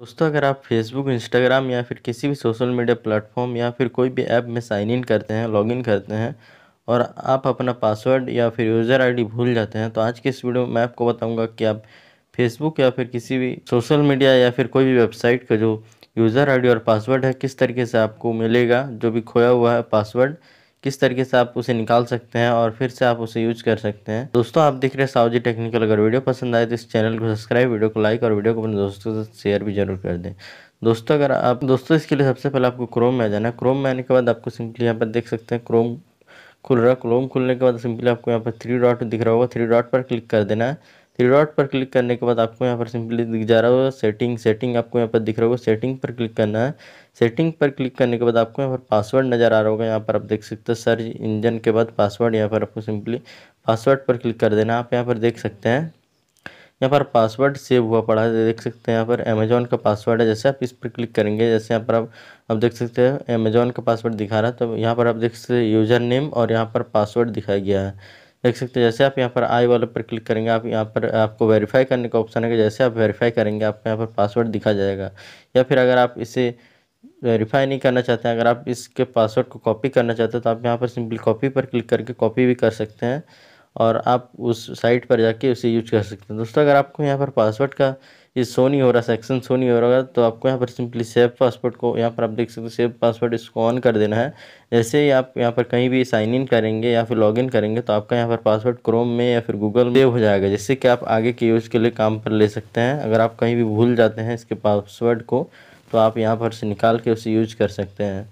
दोस्तों अगर आप फेसबुक इंस्टाग्राम या फिर किसी भी सोशल मीडिया प्लेटफॉर्म या फिर कोई भी ऐप में साइन इन करते हैं लॉगिन करते हैं और आप अपना पासवर्ड या फिर यूज़र आईडी भूल जाते हैं तो आज के इस वीडियो में मैं आपको बताऊंगा कि आप फेसबुक या फिर किसी भी सोशल मीडिया या फिर कोई भी वेबसाइट का जो यूज़र आई और पासवर्ड है किस तरीके से आपको मिलेगा जो भी खोया हुआ है पासवर्ड किस तरीके से आप उसे निकाल सकते हैं और फिर से आप उसे यूज कर सकते हैं दोस्तों आप देख रहे हैं सावजी टेक्निकल अगर वीडियो पसंद आए तो इस चैनल को सब्सक्राइब वीडियो को लाइक और वीडियो को अपने दोस्तों के साथ शेयर भी जरूर कर दें दोस्तों अगर आप दोस्तों इसके लिए सबसे पहले आपको क्रोम में आ जाना है क्रोम में आने के बाद आपको सिंपली यहाँ पर देख सकते हैं क्रोम खुल रहा है क्रोम खुलने के बाद सिंपली आपको यहाँ पर थ्री डॉट दिख रहा होगा थ्री डॉट पर क्लिक कर देना है थ्री डॉट पर क्लिक करने के बाद आपको यहाँ पर सिंपली दिख जा रहा होगा सेटिंग सेटिंग आपको यहाँ पर दिख रहा होगा सेटिंग पर क्लिक करना है सेटिंग पर क्लिक करने के बाद आपको यहाँ पर पासवर्ड नज़र आ रहा होगा यहाँ पर आप देख सकते हो सर्च इंजन के बाद पासवर्ड यहाँ पर आपको सिंपली पासवर्ड पर क्लिक कर देना आप यहाँ पर देख सकते हैं यहाँ पर पासवर्ड सेव हुआ पड़ा है देख सकते हैं यहाँ पर अमेजोन का पासवर्ड है जैसे आप इस पर क्लिक करेंगे जैसे यहाँ पर आप आप देख सकते हैं अमेजोन का पासवर्ड दिखा रहा है तो यहाँ पर आप देख सकते हैं यूज़र नेम और यहाँ पर पासवर्ड दिखाया गया है देख सकते हैं जैसे आप यहाँ पर आई वाले पर क्लिक करेंगे आप यहाँ पर आपको वेरीफाई करने का ऑप्शन है जैसे आप वेरीफाई करेंगे आपको यहाँ पर पासवर्ड दिखा जाएगा या फिर अगर आप इसे वेरीफाई नहीं करना चाहते हैं अगर आप इसके पासवर्ड को कॉपी करना चाहते हैं तो आप यहाँ पर सिंपली कॉपी पर क्लिक करके कॉपी भी कर सकते हैं और आप उस साइट पर जाके उसे यूज कर सकते हैं दोस्तों अगर आपको यहाँ पर पासवर्ड का ये शो नहीं हो रहा सेक्शन शो नहीं हो रहा तो आपको यहाँ पर सिंपली सेव पासवर्ड को यहाँ पर आप देख सकते हो सेव पासवर्ड इसको ऑन कर देना है जैसे ही आप यहाँ पर कहीं भी साइन इन करेंगे या फिर लॉगिन करेंगे तो आपका यहाँ पर पासवर्ड क्रोम में या फिर गूगल सेव हो जाएगा जिससे कि आप आगे के यूज़ के लिए काम पर ले सकते हैं अगर आप कहीं भी भूल जाते हैं इसके पासवर्ड को तो आप यहाँ पर से निकाल के उसे यूज कर सकते हैं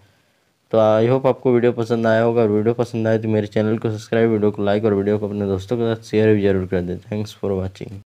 तो आई होप आपको वीडियो पसंद आया होगा और वीडियो पसंद आए तो मेरे चैनल को सब्सक्राइब वीडियो को लाइक और वीडियो को अपने दोस्तों के साथ शेयर भी जरूर कर दें थैंक्स फॉर वॉचिंग